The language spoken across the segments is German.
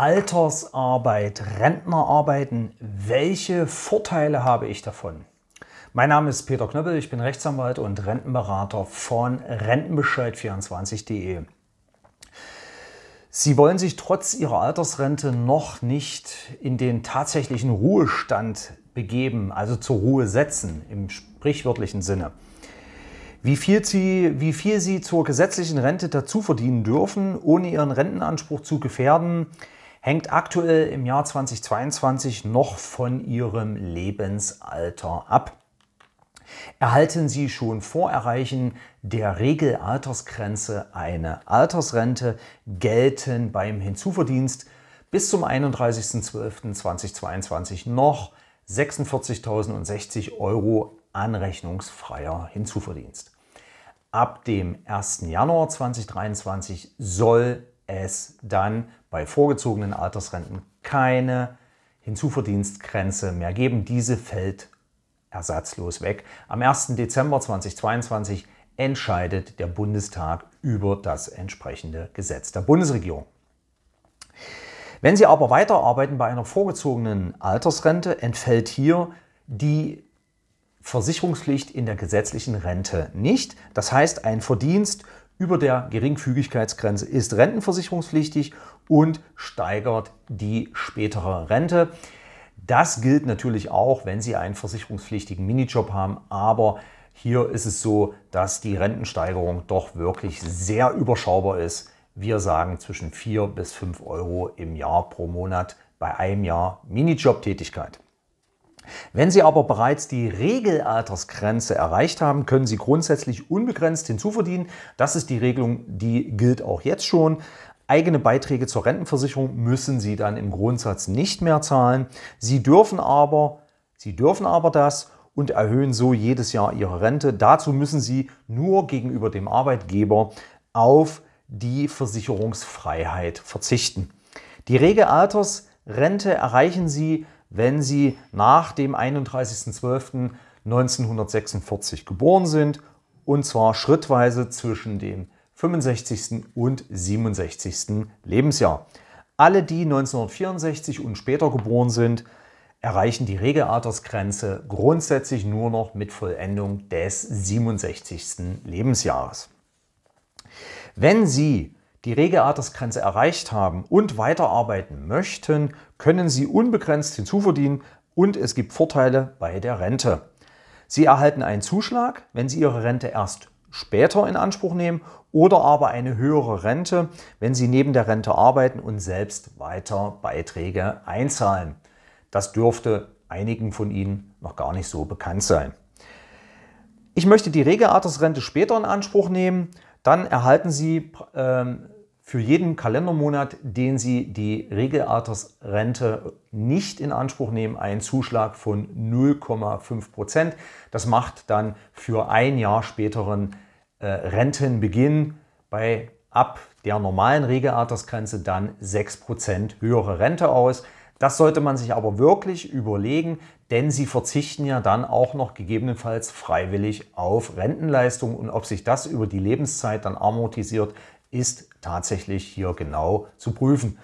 Altersarbeit, Rentnerarbeiten, welche Vorteile habe ich davon? Mein Name ist Peter Knöppel, ich bin Rechtsanwalt und Rentenberater von Rentenbescheid24.de. Sie wollen sich trotz Ihrer Altersrente noch nicht in den tatsächlichen Ruhestand begeben, also zur Ruhe setzen im sprichwörtlichen Sinne. Wie viel, Sie, wie viel Sie zur gesetzlichen Rente dazu verdienen dürfen, ohne Ihren Rentenanspruch zu gefährden, hängt aktuell im Jahr 2022 noch von Ihrem Lebensalter ab. Erhalten Sie schon vor Erreichen der Regelaltersgrenze eine Altersrente, gelten beim Hinzuverdienst bis zum 31.12.2022 noch 46.060 Euro anrechnungsfreier Hinzuverdienst. Ab dem 1. Januar 2023 soll es dann bei vorgezogenen Altersrenten keine Hinzuverdienstgrenze mehr geben. Diese fällt ersatzlos weg. Am 1. Dezember 2022 entscheidet der Bundestag über das entsprechende Gesetz der Bundesregierung. Wenn Sie aber weiterarbeiten bei einer vorgezogenen Altersrente, entfällt hier die Versicherungspflicht in der gesetzlichen Rente nicht. Das heißt, ein Verdienst über der Geringfügigkeitsgrenze ist rentenversicherungspflichtig und steigert die spätere Rente. Das gilt natürlich auch, wenn Sie einen versicherungspflichtigen Minijob haben, aber hier ist es so, dass die Rentensteigerung doch wirklich sehr überschaubar ist. Wir sagen zwischen 4 bis 5 Euro im Jahr pro Monat bei einem Jahr Minijob-Tätigkeit. Wenn Sie aber bereits die Regelaltersgrenze erreicht haben, können Sie grundsätzlich unbegrenzt hinzuverdienen. Das ist die Regelung, die gilt auch jetzt schon. Eigene Beiträge zur Rentenversicherung müssen Sie dann im Grundsatz nicht mehr zahlen. Sie dürfen aber, Sie dürfen aber das und erhöhen so jedes Jahr Ihre Rente. Dazu müssen Sie nur gegenüber dem Arbeitgeber auf die Versicherungsfreiheit verzichten. Die Regelaltersrente erreichen Sie wenn Sie nach dem 31.12.1946 geboren sind, und zwar schrittweise zwischen dem 65. und 67. Lebensjahr. Alle, die 1964 und später geboren sind, erreichen die Regelaltersgrenze grundsätzlich nur noch mit Vollendung des 67. Lebensjahres. Wenn Sie die rege Altersgrenze erreicht haben und weiterarbeiten möchten, können sie unbegrenzt hinzuverdienen und es gibt Vorteile bei der Rente. Sie erhalten einen Zuschlag, wenn sie ihre Rente erst später in Anspruch nehmen oder aber eine höhere Rente, wenn sie neben der Rente arbeiten und selbst weiter Beiträge einzahlen. Das dürfte einigen von Ihnen noch gar nicht so bekannt sein. Ich möchte die Regelaltersrente später in Anspruch nehmen dann erhalten Sie ähm, für jeden Kalendermonat, den Sie die Regelaltersrente nicht in Anspruch nehmen, einen Zuschlag von 0,5 Prozent. Das macht dann für ein Jahr späteren äh, Rentenbeginn bei ab der normalen Regelaltersgrenze dann 6 Prozent höhere Rente aus. Das sollte man sich aber wirklich überlegen, denn sie verzichten ja dann auch noch gegebenenfalls freiwillig auf Rentenleistungen und ob sich das über die Lebenszeit dann amortisiert, ist tatsächlich hier genau zu prüfen.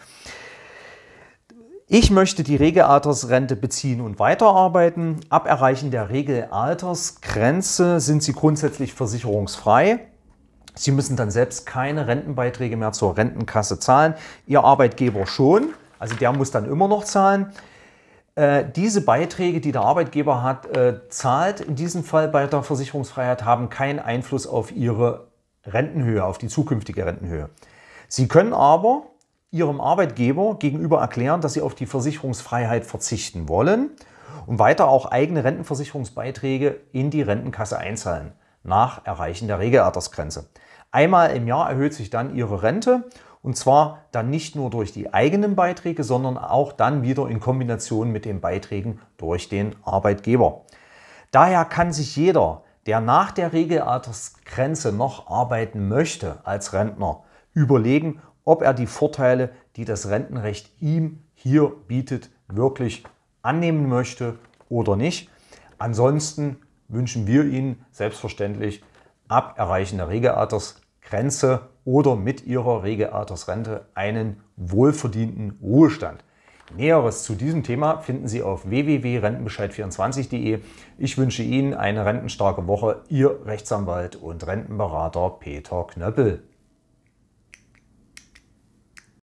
Ich möchte die Regelaltersrente beziehen und weiterarbeiten. Ab Erreichen der Regelaltersgrenze sind Sie grundsätzlich versicherungsfrei. Sie müssen dann selbst keine Rentenbeiträge mehr zur Rentenkasse zahlen, Ihr Arbeitgeber schon. Also der muss dann immer noch zahlen. Äh, diese Beiträge, die der Arbeitgeber hat, äh, zahlt in diesem Fall bei der Versicherungsfreiheit, haben keinen Einfluss auf ihre Rentenhöhe, auf die zukünftige Rentenhöhe. Sie können aber ihrem Arbeitgeber gegenüber erklären, dass sie auf die Versicherungsfreiheit verzichten wollen und weiter auch eigene Rentenversicherungsbeiträge in die Rentenkasse einzahlen nach Erreichen der Regelaltersgrenze. Einmal im Jahr erhöht sich dann ihre Rente und zwar dann nicht nur durch die eigenen Beiträge, sondern auch dann wieder in Kombination mit den Beiträgen durch den Arbeitgeber. Daher kann sich jeder, der nach der Regelaltersgrenze noch arbeiten möchte als Rentner, überlegen, ob er die Vorteile, die das Rentenrecht ihm hier bietet, wirklich annehmen möchte oder nicht. Ansonsten wünschen wir Ihnen selbstverständlich ab Erreichen der Regelalters Grenze oder mit ihrer Regelaltersrente einen wohlverdienten Ruhestand. Näheres zu diesem Thema finden Sie auf www.rentenbescheid24.de. Ich wünsche Ihnen eine rentenstarke Woche. Ihr Rechtsanwalt und Rentenberater Peter Knöppel.